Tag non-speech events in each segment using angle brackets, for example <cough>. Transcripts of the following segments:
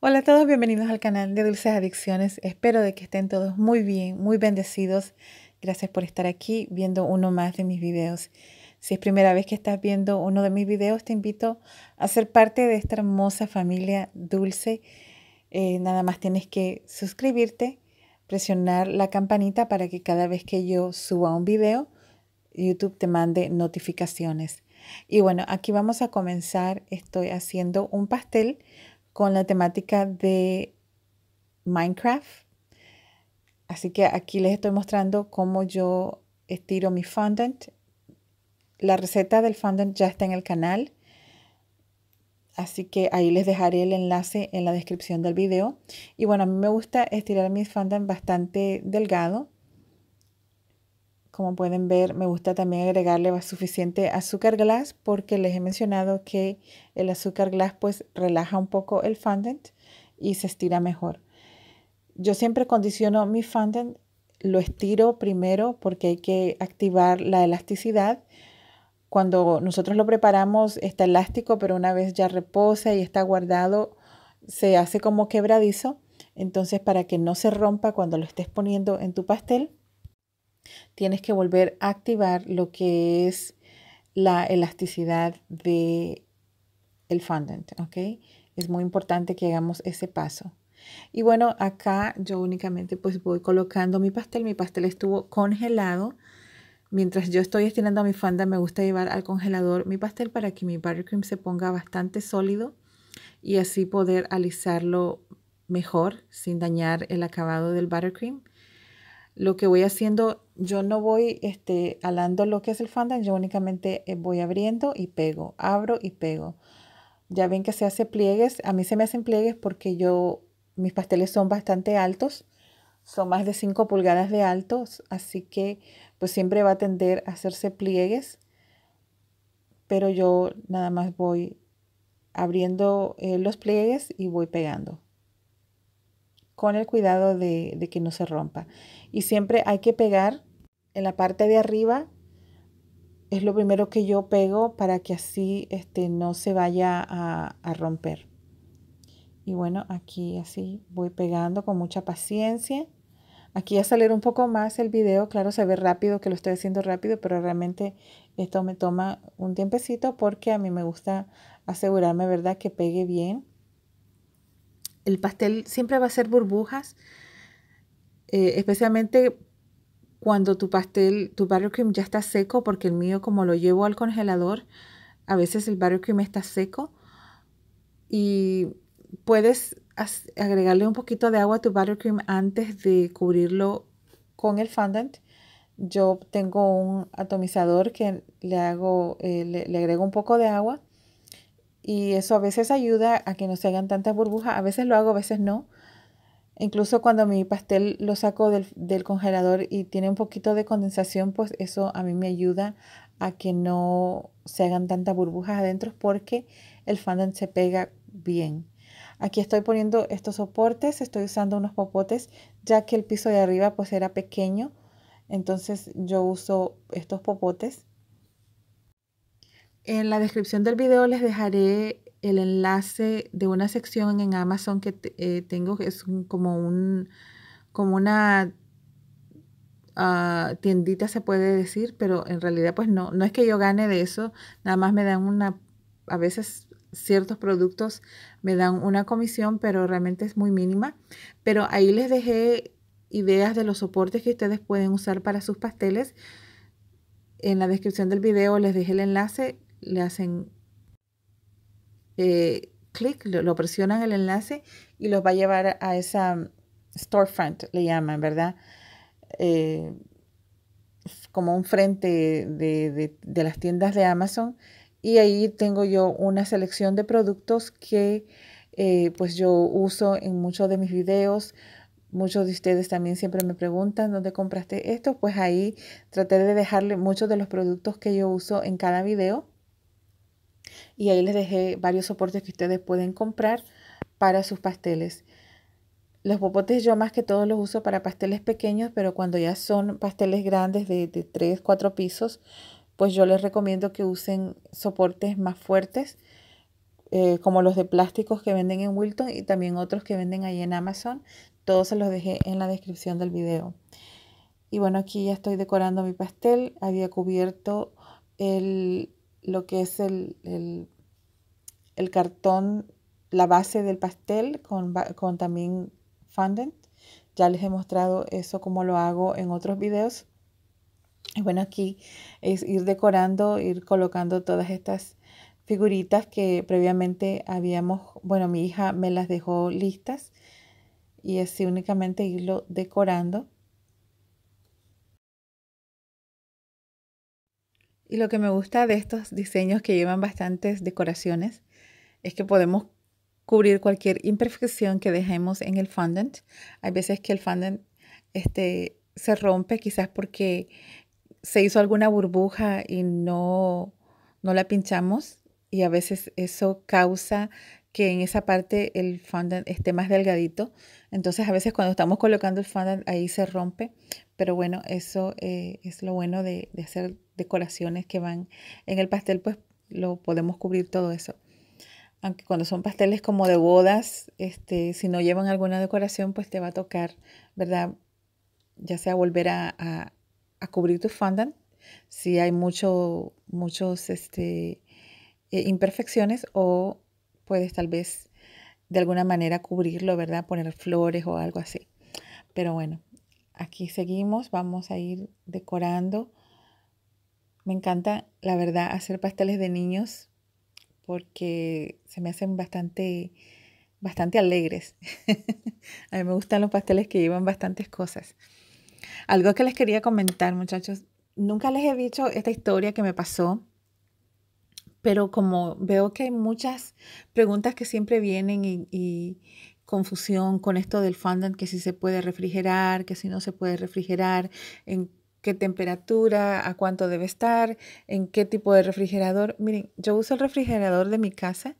Hola a todos, bienvenidos al canal de Dulces Adicciones. Espero de que estén todos muy bien, muy bendecidos. Gracias por estar aquí viendo uno más de mis videos. Si es primera vez que estás viendo uno de mis videos, te invito a ser parte de esta hermosa familia dulce. Eh, nada más tienes que suscribirte, presionar la campanita para que cada vez que yo suba un video, YouTube te mande notificaciones. Y bueno, aquí vamos a comenzar. Estoy haciendo un pastel con la temática de Minecraft. Así que aquí les estoy mostrando cómo yo estiro mi fondant. La receta del fondant ya está en el canal. Así que ahí les dejaré el enlace en la descripción del video. Y bueno, a mí me gusta estirar mi fondant bastante delgado como pueden ver, me gusta también agregarle suficiente azúcar glass porque les he mencionado que el azúcar glass pues relaja un poco el fondant y se estira mejor. Yo siempre condiciono mi fondant, lo estiro primero porque hay que activar la elasticidad. Cuando nosotros lo preparamos está elástico, pero una vez ya reposa y está guardado, se hace como quebradizo. Entonces, para que no se rompa cuando lo estés poniendo en tu pastel, tienes que volver a activar lo que es la elasticidad de el fondant, ¿ok? Es muy importante que hagamos ese paso. Y bueno, acá yo únicamente pues voy colocando mi pastel. Mi pastel estuvo congelado. Mientras yo estoy estirando mi fondant, me gusta llevar al congelador mi pastel para que mi buttercream se ponga bastante sólido y así poder alisarlo mejor sin dañar el acabado del buttercream lo que voy haciendo, yo no voy este, alando lo que es el fondant yo únicamente eh, voy abriendo y pego, abro y pego. Ya ven que se hace pliegues, a mí se me hacen pliegues porque yo, mis pasteles son bastante altos, son más de 5 pulgadas de altos, así que pues siempre va a tender a hacerse pliegues, pero yo nada más voy abriendo eh, los pliegues y voy pegando con el cuidado de, de que no se rompa y siempre hay que pegar en la parte de arriba. Es lo primero que yo pego para que así este, no se vaya a, romper. Y bueno, aquí así voy pegando con mucha paciencia. Aquí a salir un poco más el video, claro, se ve rápido que lo estoy haciendo rápido, pero realmente esto me toma un tiempecito porque a mí me gusta asegurarme, ¿verdad?, que pegue bien. El pastel siempre va a ser burbujas, eh, especialmente cuando tu pastel, tu buttercream ya está seco, porque el mío como lo llevo al congelador, a veces el buttercream está seco y puedes agregarle un poquito de agua a tu buttercream antes de cubrirlo con el fondant. Yo tengo un atomizador que le hago, eh, le agrego un poco de agua y eso a veces ayuda a que no se hagan tantas burbujas. A veces lo hago, a veces no Incluso cuando mi pastel lo saco del, congelador y tiene un poquito de condensación, pues eso a mí me ayuda a que no se hagan tantas burbujas adentro porque el fondant se pega bien. Aquí estoy poniendo estos soportes, estoy usando unos popotes ya que el piso de arriba pues era pequeño, entonces yo uso estos popotes. En la descripción del video les dejaré el enlace de una sección en Amazon que eh, tengo, es como, un, como una ah, tiendita, se puede decir, pero en realidad pues no, no es que yo gane de eso, nada más me dan una, a veces ciertos productos me dan una comisión, pero realmente es muy mínima. Pero ahí les dejé ideas de los soportes que ustedes pueden usar para sus pasteles. En la descripción del video les dejé el enlace, le hacen eh, clic, lo, presionan el enlace y los va a llevar a esa mm, storefront, le llaman, ¿verdad? Eh, como un frente de, las tiendas de Amazon y ahí tengo yo una selección de productos que eh, pues yo uso en muchos de mis videos. Muchos de ustedes también siempre me preguntan dónde compraste esto. Pues ahí traté de dejarle muchos de los productos que yo uso en cada video y ahí les dejé varios soportes que ustedes pueden comprar para sus pasteles. Los popotes yo más que todos los uso para pasteles pequeños, pero cuando ya son pasteles grandes de, de 3, 4 pisos, pues yo les recomiendo que usen soportes más fuertes, eh, como los de plásticos que venden en Wilton y también otros que venden ahí en Amazon. Todos se los dejé en la descripción del video. Y bueno, aquí ya estoy decorando mi pastel. Había cubierto el lo que es el, cartón, la base del pastel con, también fondant. Ya les he mostrado eso como lo hago en otros videos. Y bueno, aquí es ir decorando, ir colocando todas estas figuritas que previamente habíamos, bueno, mi hija me las dejó listas y así únicamente irlo decorando. Y lo que me gusta de estos diseños que llevan bastantes decoraciones es que podemos cubrir cualquier imperfección que dejemos en el fondant. Hay veces que el fondant este, se rompe quizás porque se hizo alguna burbuja y no, no la pinchamos y a veces eso causa que en esa parte el fondant esté más delgadito. Entonces a veces cuando estamos colocando el fondant ahí se rompe, pero bueno, eso eh, es lo bueno de, hacer decoraciones que van en el pastel, pues lo podemos cubrir todo eso aunque cuando son pasteles como de bodas, este, si no llevan alguna decoración, pues te va a tocar, ¿verdad? Ya sea volver a, a, cubrir tu fondant, si hay mucho, muchos este, eh, imperfecciones, o puedes tal vez de alguna manera cubrirlo, ¿verdad? Poner flores o algo así. Pero bueno, aquí seguimos, vamos a ir decorando. Me encanta, la verdad, hacer pasteles de niños porque se me hacen bastante, bastante alegres. <laughs> a mí me gustan los pasteles que llevan bastantes cosas. Algo que les quería comentar, muchachos, nunca les he dicho esta historia que me pasó pero como veo que hay muchas preguntas que siempre vienen y, confusión con esto del fondant, que si se puede refrigerar, que si no se puede refrigerar, en qué temperatura, a cuánto debe estar, en qué tipo de refrigerador. Miren, yo uso el refrigerador de mi casa,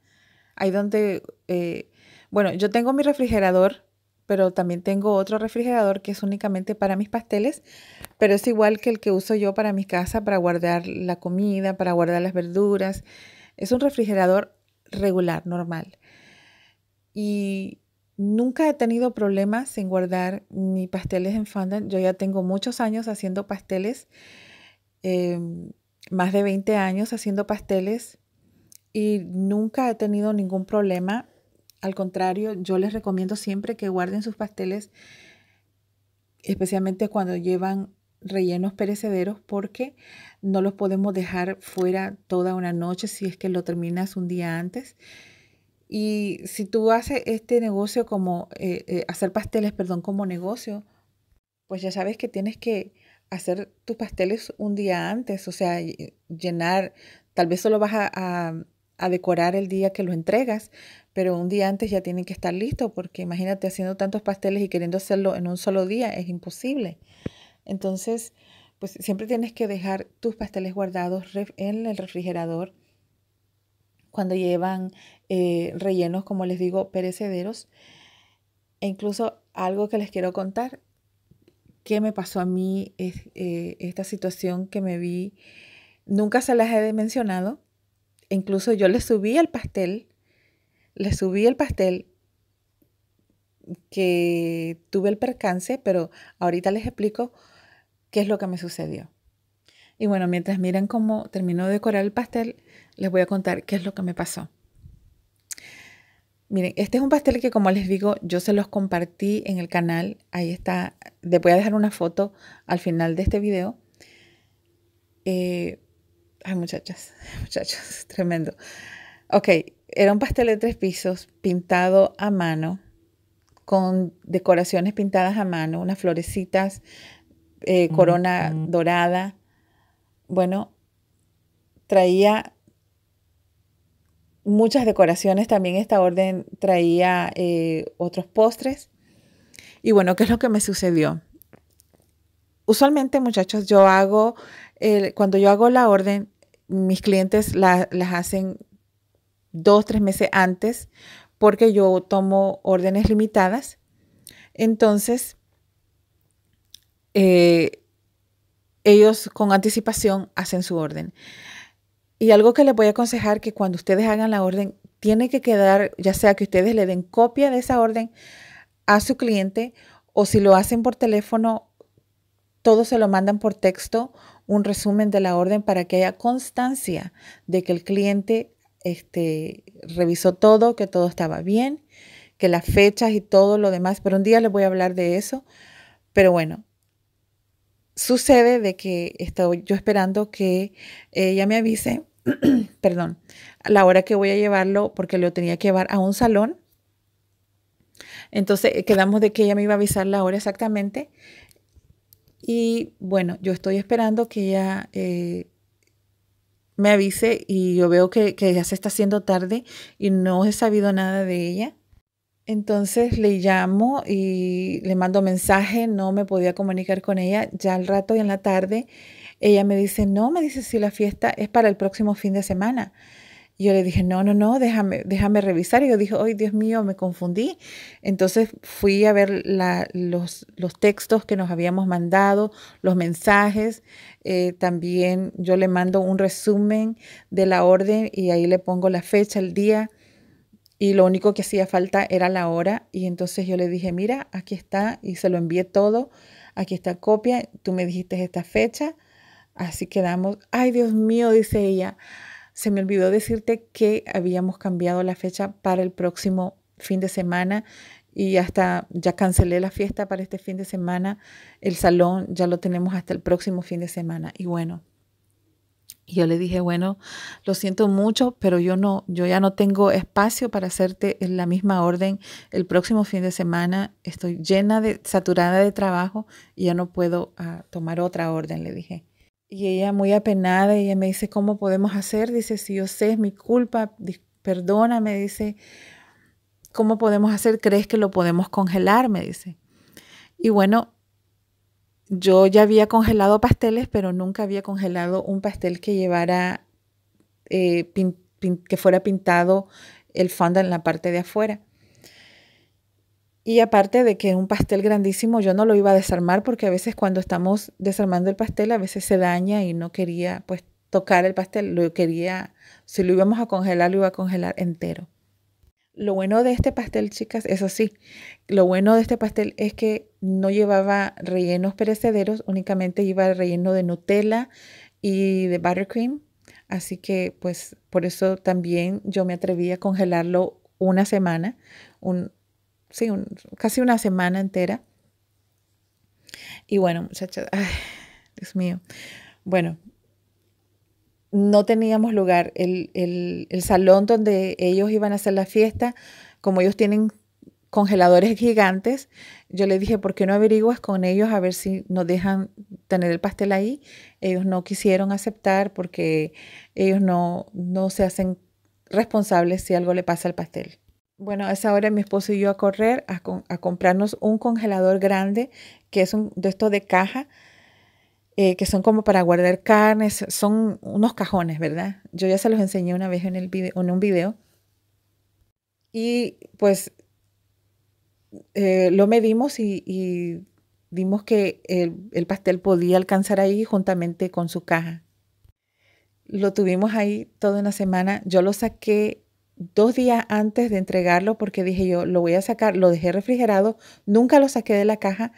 ahí donde, eh, bueno, yo tengo mi refrigerador pero también tengo otro refrigerador que es únicamente para mis pasteles, pero es igual que el que uso yo para mi casa, para guardar la comida, para guardar las verduras. Es un refrigerador regular, normal. Y nunca he tenido problemas en guardar mis pasteles en fondant. Yo ya tengo muchos años haciendo pasteles, em, más de 20 años haciendo pasteles, y nunca he tenido ningún problema al contrario, yo les recomiendo siempre que guarden sus pasteles, especialmente cuando llevan rellenos perecederos, porque no los podemos dejar fuera toda una noche si es que lo terminas un día antes. Y si tú haces este negocio como, eh, eh, hacer pasteles, perdón, como negocio, pues ya sabes que tienes que hacer tus pasteles un día antes, o sea, llenar, tal vez solo vas a decorar el día que lo entregas, pero un día antes ya tienen que estar listos porque imagínate haciendo tantos pasteles y queriendo hacerlo en un solo día, es imposible. Entonces, pues siempre tienes que dejar tus pasteles guardados en el refrigerador cuando llevan eh, rellenos, como les digo, perecederos. E incluso algo que les quiero contar, que me pasó a mí es, eh, esta situación que me vi, nunca se las he mencionado, incluso yo le subí al pastel le subí el pastel que tuve el percance, pero ahorita les explico qué es lo que me sucedió. Y bueno, mientras miren cómo terminó de decorar el pastel, les voy a contar qué es lo que me pasó. Miren, este es un pastel que como les digo, yo se los compartí en el canal. Ahí está. Les voy a dejar una foto al final de este video. Eh, ay, muchachas, <laughs> muchachos, tremendo. Ok, era un pastel de tres pisos pintado a mano, con decoraciones pintadas a mano, unas florecitas, eh, corona dorada. Bueno, traía muchas decoraciones. También esta orden traía eh, otros postres. Y bueno, ¿qué es lo que me sucedió? Usualmente, muchachos, yo hago, eh, cuando yo hago la orden, mis clientes las hacen dos, tres meses antes, porque yo tomo órdenes limitadas. Entonces, eh, ellos con anticipación hacen su orden. Y algo que les voy a aconsejar que cuando ustedes hagan la orden, tiene que quedar, ya sea que ustedes le den copia de esa orden a su cliente o si lo hacen por teléfono, todos se lo mandan por texto, un resumen de la orden para que haya constancia de que el cliente este, revisó todo, que todo estaba bien, que las fechas y todo lo demás, pero un día les voy a hablar de eso. Pero bueno, sucede de que estoy yo esperando que ella me avise, <clears throat> perdón, a la hora que voy a llevarlo, porque lo tenía que llevar a un salón. Entonces eh, quedamos de que ella me iba a avisar la hora exactamente. Y bueno, yo estoy esperando que ella eh, me avise y yo veo que, ya se está haciendo tarde y no he sabido nada de ella. Entonces le llamo y le mando mensaje, no me podía comunicar con ella. Ya al rato y en la tarde ella me dice, no, me dice si la fiesta es para el próximo fin de semana yo le dije, no, no, no, déjame, déjame revisar. Y yo dije, ay, Dios mío, me confundí. Entonces fui a ver los, los, textos que nos habíamos mandado, los mensajes. Eh, también yo le mando un resumen de la orden y ahí le pongo la fecha, el día. Y lo único que hacía falta era la hora. Y entonces yo le dije, mira, aquí está. Y se lo envié todo. Aquí está copia. Tú me dijiste esta fecha. Así quedamos. Ay, Dios mío, dice ella se me olvidó decirte que habíamos cambiado la fecha para el próximo fin de semana y hasta ya cancelé la fiesta para este fin de semana. El salón ya lo tenemos hasta el próximo fin de semana. Y bueno, yo le dije, bueno, lo siento mucho, pero yo no, yo ya no tengo espacio para hacerte en la misma orden el próximo fin de semana. Estoy llena de, saturada de trabajo y ya no puedo ah, tomar otra orden, le dije. Y ella muy apenada, ella me dice, ¿cómo podemos hacer? Dice, si yo sé, es mi culpa, perdóname, dice, ¿cómo podemos hacer? ¿Crees que lo podemos congelar? Me dice. Y bueno, yo ya había congelado pasteles, pero nunca había congelado un pastel que llevara, eh, que fuera pintado el fondo en la parte de afuera. Y aparte de que es un pastel grandísimo, yo no lo iba a desarmar porque a veces cuando estamos desarmando el pastel, a veces se daña y no quería pues tocar el pastel, lo quería, si lo íbamos a congelar, lo iba a congelar entero. Lo bueno de este pastel, chicas, eso sí, lo bueno de este pastel es que no llevaba rellenos perecederos, únicamente iba el relleno de Nutella y de buttercream. Así que pues por eso también yo me atreví a congelarlo una semana, un, sí, casi una semana entera. Y bueno, muchachos, ay, Dios mío. Bueno, no teníamos lugar. El, el, el, salón donde ellos iban a hacer la fiesta, como ellos tienen congeladores gigantes, yo les dije, ¿por qué no averiguas con ellos a ver si nos dejan tener el pastel ahí? Ellos no quisieron aceptar porque ellos no, no se hacen responsables si algo le pasa al pastel bueno, a esa hora mi esposo y yo a correr a, comprarnos un congelador grande, que es un, de estos de caja, eh, que son como para guardar carnes, son unos cajones, ¿verdad? Yo ya se los enseñé una vez en, el video, en un video. Y pues eh, lo medimos y, y vimos que el, el, pastel podía alcanzar ahí juntamente con su caja. Lo tuvimos ahí toda una semana. Yo lo saqué dos días antes de entregarlo porque dije yo, lo voy a sacar, lo dejé refrigerado, nunca lo saqué de la caja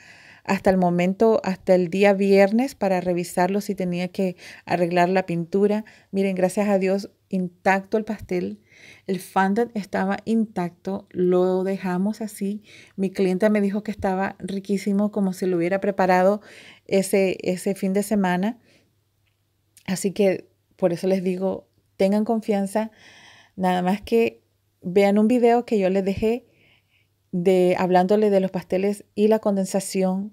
hasta el momento, hasta el día viernes para revisarlo si tenía que arreglar la pintura. Miren, gracias a Dios, intacto el pastel. El fondant estaba intacto, lo dejamos así. Mi cliente me dijo que estaba riquísimo, como si lo hubiera preparado ese, ese fin de semana. Así que por eso les digo, tengan confianza Nada más que vean un video que yo les dejé de hablándole de los pasteles y la condensación,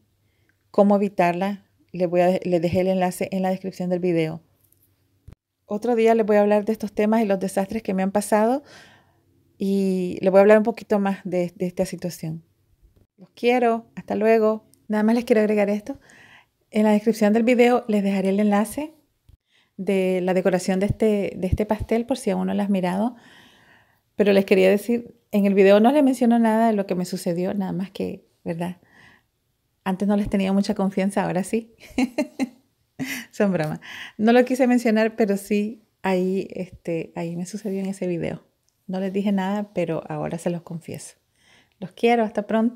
cómo evitarla. Les, voy a, dejé el enlace en la descripción del video. Otro día les voy a hablar de estos temas y los desastres que me han pasado y les voy a hablar un poquito más de, de esta situación. Los quiero, hasta luego. Nada más les quiero agregar esto. En la descripción del video les dejaré el enlace de la decoración de este, de este pastel, por si aún no lo has mirado. Pero les quería decir, en el video no les menciono nada de lo que me sucedió, nada más que, ¿verdad? Antes no les tenía mucha confianza, ahora sí. <laughs> Son bromas. No lo quise mencionar, pero sí, ahí, este, ahí me sucedió en ese video. No les dije nada, pero ahora se los confieso. Los quiero, hasta pronto.